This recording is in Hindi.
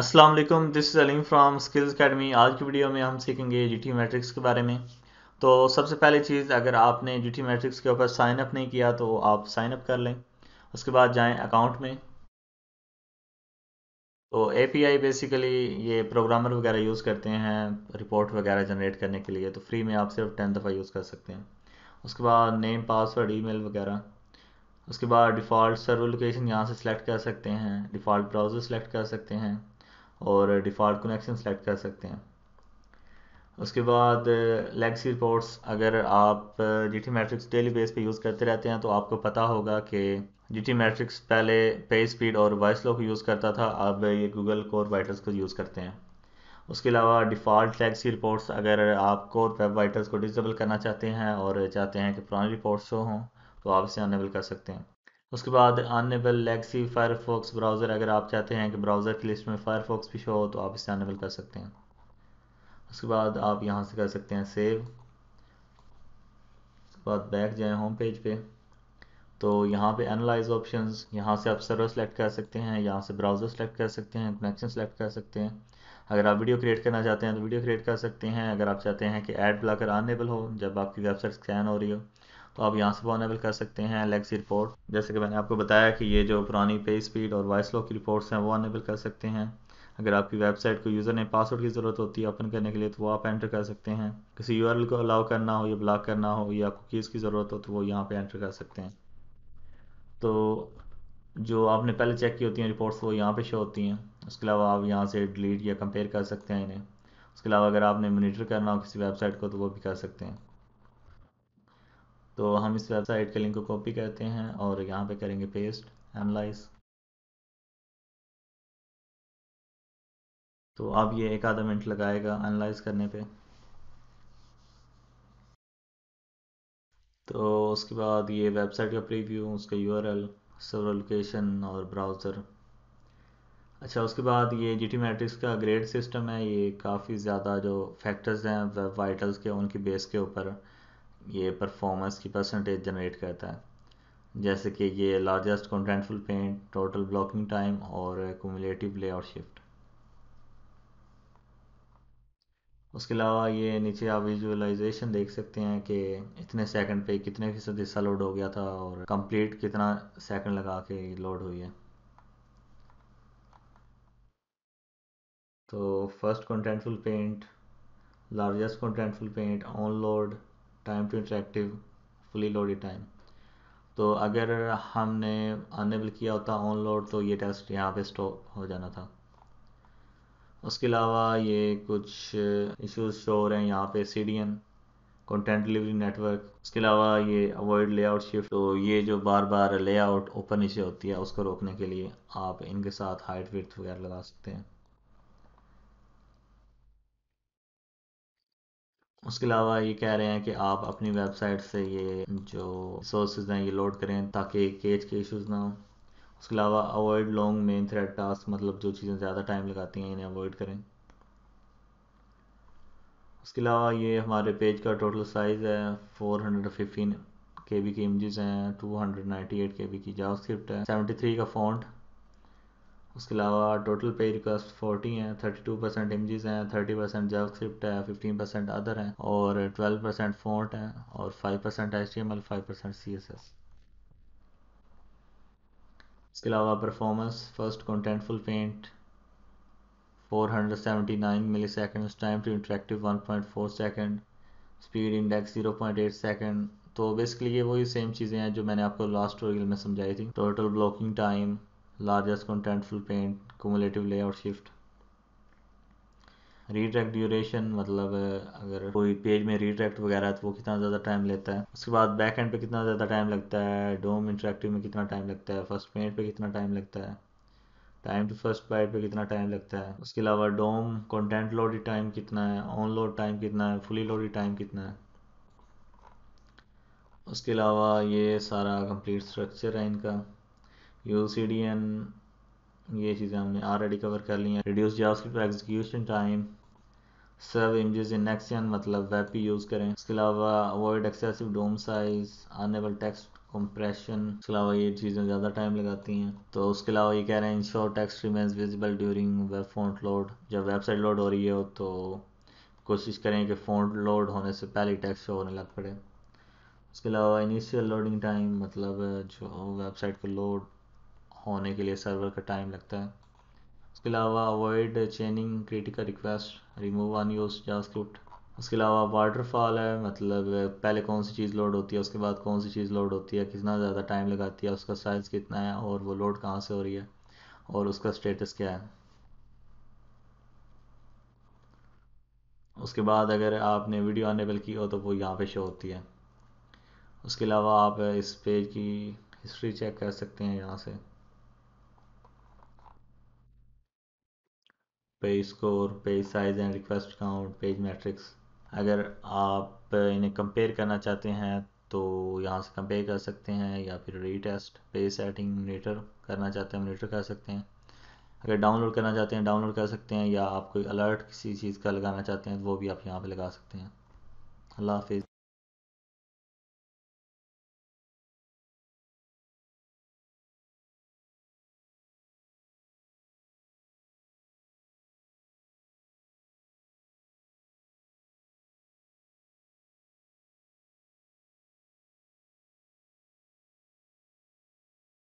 Aslam this is Aleem from skills academy आज की वीडियो में हम सीखेंगे टी मैट्रिक्स के बारे में तो सबसे पहली चीज़ अगर आपने टी मैट्रिक्स के ऊपर साइन अप नहीं किया तो आप साइन अप कर लें उसके बाद जाएं अकाउंट में तो आई बेसिकली ये प्रोग्रामर वगैरह यूज़ करते हैं रिपोर्ट वगैरह जनरेट करने के लिए तो फ्री में आप सिर्फ टेन दफ़ा यूज़ कर सकते हैं उसके बाद नेम पासवर्ड मेल वगैरह उसके बाद डिफ़ॉल्ट सर्वर लोकेशन यहाँ से सिलेक्ट कर सकते हैं डिफ़ॉल्ट ब्राउज़र सेलेक्ट कर सकते हैं और डिफ़ॉल्ट कनेक्शन सेलेक्ट कर सकते हैं उसके बाद लेगसी रिपोर्ट्स अगर आप G T metrix daily base पे यूज़ करते रहते हैं तो आपको पता होगा कि जी टी मैट्रिक्स पहले पे स्पीड और वॉइस लो को यूज़ करता था अब ये गूगल कोर वाइटर्स को यूज़ करते हैं उसके अलावा डिफ़ॉल्ट लेगसी रिपोर्ट्स अगर आप कोर वेब वाइटर्स को डिसेबल करना चाहते हैं और चाहते हैं कि पुरानी रिपोर्ट्स हों तो आप इसे अनेबल कर सकते हैं उसके बाद अनेबल लेगसी फायरफॉक्स ब्राउज़र अगर आप चाहते हैं कि ब्राउज़र की लिस्ट में फायरफॉक्स भी शो हो तो आप इसे अनेबल कर सकते हैं उसके बाद आप यहाँ से कर सकते हैं सेव उसके बाद बैक जाएँ होम पेज पे तो यहाँ पे एनालाइज ऑप्शंस यहाँ से आप सर्वर सेलेक्ट कर सकते हैं यहाँ से ब्राउज़र सेलेक्ट कर सकते हैं कनेक्शन सेलेक्ट कर सकते हैं अगर आप वीडियो क्रिएट करना चाहते हैं तो वीडियो क्रिएट कर सकते हैं अगर आप चाहते हैं कि एड ब्लॉकर अनेबल हो जब आपकी वेबसाइट स्कैन हो रही हो तो आप यहाँ से वो अनेबल कर सकते हैं एलेक्सी रिपोर्ट जैसे कि मैंने आपको बताया कि ये जो पुरानी पे स्पीड और वॉइस लॉक की रिपोर्ट्स हैं वो अनेबल कर सकते हैं अगर आपकी वेबसाइट को यूज़र ने पासवर्ड की ज़रूरत होती है ओपन करने के लिए तो वो आप एंटर कर सकते हैं किसी यू को अलाउ करना हो या ब्लॉक करना हो या आपको कीज़ की ज़रूरत हो तो वो यहाँ पर एंटर कर सकते हैं तो जो आपने पहले चेक की होती हैं रिपोर्ट्स वो यहाँ पे शो होती हैं उसके अलावा आप यहाँ से डिलीट या कंपेयर कर सकते हैं इन्हें उसके अलावा अगर आपने मोनीटर करना हो किसी वेबसाइट को तो वो भी कर सकते हैं तो हम इस वेबसाइट के लिंक को कॉपी करते हैं और यहाँ पे करेंगे पेस्ट एनालाइज तो अब ये एक आधा मिनट लगाएगा एनालाइज करने पे तो उसके बाद ये वेबसाइट का प्रीव्यू उसका यूआरएल सर्वर लोकेशन और ब्राउज़र अच्छा उसके बाद ये जी टी मैट्रिक्स का ग्रेड सिस्टम है ये काफ़ी ज़्यादा जो फैक्टर्स हैं वेब वाइटल्स के उनकी बेस के ऊपर ये परफॉर्मेंस की परसेंटेज जनरेट करता है जैसे कि ये largest contentful paint total blocking time और कुमुलेटिव लेआउट शिफ्ट उसके अलावा ये नीचे आप विजुअलाइजेशन देख सकते हैं कि इतने सेकंड पे कितने फीसद हिस्सा लोड हो गया था और कंप्लीट कितना सेकंड लगा के लोड हुई है तो first contentful paint largest contentful paint on load time to interactive fully loaded time तो अगर हमने अनेबल किया होता ऑन लोड तो ये टेस्ट यहाँ पे स्टॉप हो जाना था उसके अलावा ये कुछ इश्यूज शो हो रहे हैं यहाँ पे C N content delivery network उसके अलावा ये अवॉइड लेआउट शिफ्ट तो ये जो बार बार लेआउट ओपन इशू होती है उसको रोकने के लिए आप इनके साथ हाइट विथ वगैरह लगा सकते हैं उसके अलावा ये कह रहे हैं कि आप अपनी वेबसाइट से ये जो सोर्सेज हैं ये लोड करें ताकि केज के इश्यूज ना हो उसके अलावा avoid long main thread task मतलब जो चीज़ें ज़्यादा टाइम लगाती हैं इन्हें अवॉइड करें उसके अलावा ये हमारे पेज का टोटल साइज़ है 415 के बी की इमेजेस हैं 298 के बी की जावास्क्रिप्ट है 73 का फॉन्ट उसके अलावा टोटल पे रिक्वेस्ट फोर्टी हैं थर्टी टू परसेंट इमजेस हैं थर्टी परसेंट स्क्रिप्ट है फिफ्टीन परसेंट अदर हैं और ट्वेल्व परसेंट फोर्ट हैं और five percent H T M L five percent C S S इसके अलावा performance first full paint four hundred seventy nine millisecond 479 one point four second speed index zero point eight second तो बेसिकली ये वही सेम चीज़ें हैं जो मैंने आपको लास्ट ट्यूटोरियल में समझाई थी total blocking time largest contentful paint cumulative layout shift retract duration मतलब अगर कोई पेज में रीट्रैक्ट वगैरह है तो वो कितना ज़्यादा टाइम लेता है उसके बाद बैक एंड पे कितना ज़्यादा टाइम लगता है डोम इंटरेक्टिव में कितना टाइम लगता है फर्स्ट पेंट पे कितना टाइम लगता है टाइम टू फर्स्ट बाइट पे कितना टाइम लगता है उसके अलावा डोम कंटेंट लोड टाइम कितना है ऑन लोड टाइम कितना है फुली लोड टाइम कितना है उसके अलावा ये सारा कंप्लीट स्ट्रक्चर है इनका यू सी डी एन ये चीज़ें हमने ऑलरेडी कवर कर ली हैं reduce JavaScript execution time serve images in next gen मतलब वेब पे यूज़ करें इसके अलावा avoid excessive DOM size enable text compression इसके अलावा ये चीज़ें ज़्यादा टाइम लगाती हैं तो उसके अलावा ये कह रहे हैं ensure text remains visible during web font load जब वेबसाइट लोड हो रही हो तो कोशिश करें कि फ़ोन लोड होने से पहले टेक्स्ट शो होने लग पड़े उसके अलावा इनिशियल लोडिंग टाइम मतलब जो वेबसाइट को लोड होने के लिए सर्वर का टाइम लगता है उसके अलावा avoid chaining critical request remove unused script उसके अलावा वाटरफॉल है मतलब पहले कौन सी चीज़ लोड होती है उसके बाद कौन सी चीज़ लोड होती है कितना ज़्यादा टाइम लगाती है उसका साइज़ कितना है और वो लोड कहाँ से हो रही है और उसका स्टेटस क्या है उसके बाद अगर आपने वीडियो अनेबल की हो तो वो यहाँ पे शो होती है उसके अलावा आप इस पेज की हिस्ट्री चेक कर सकते हैं यहाँ से page score page size and request count page metrics अगर आप इन्हें कंपेयर करना चाहते हैं तो यहाँ से कंपेयर कर सकते हैं या फिर रीटेस्ट पेज सेटिंग मोनीटर करना चाहते हैं मोनीटर कर सकते हैं अगर डाउनलोड करना चाहते हैं डाउनलोड कर सकते हैं या आप कोई अलर्ट किसी चीज़ का लगाना चाहते हैं तो वो भी आप यहाँ पे लगा सकते हैं अल्लाह हाफिज़